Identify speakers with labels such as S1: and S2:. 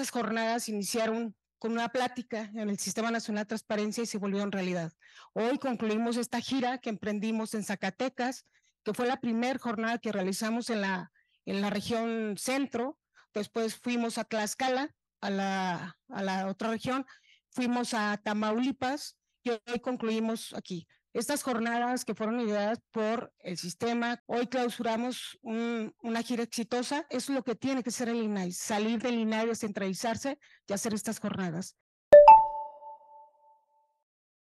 S1: Estas jornadas iniciaron con una plática en el Sistema Nacional de Transparencia y se volvió en realidad. Hoy concluimos esta gira que emprendimos en Zacatecas, que fue la primera jornada que realizamos en la, en la región centro. Después fuimos a Tlaxcala, a la, a la otra región, fuimos a Tamaulipas y hoy concluimos aquí. Estas jornadas que fueron ideadas por el sistema, hoy clausuramos una gira exitosa, es lo que tiene que ser el INAI, salir del INAI, descentralizarse y hacer estas jornadas.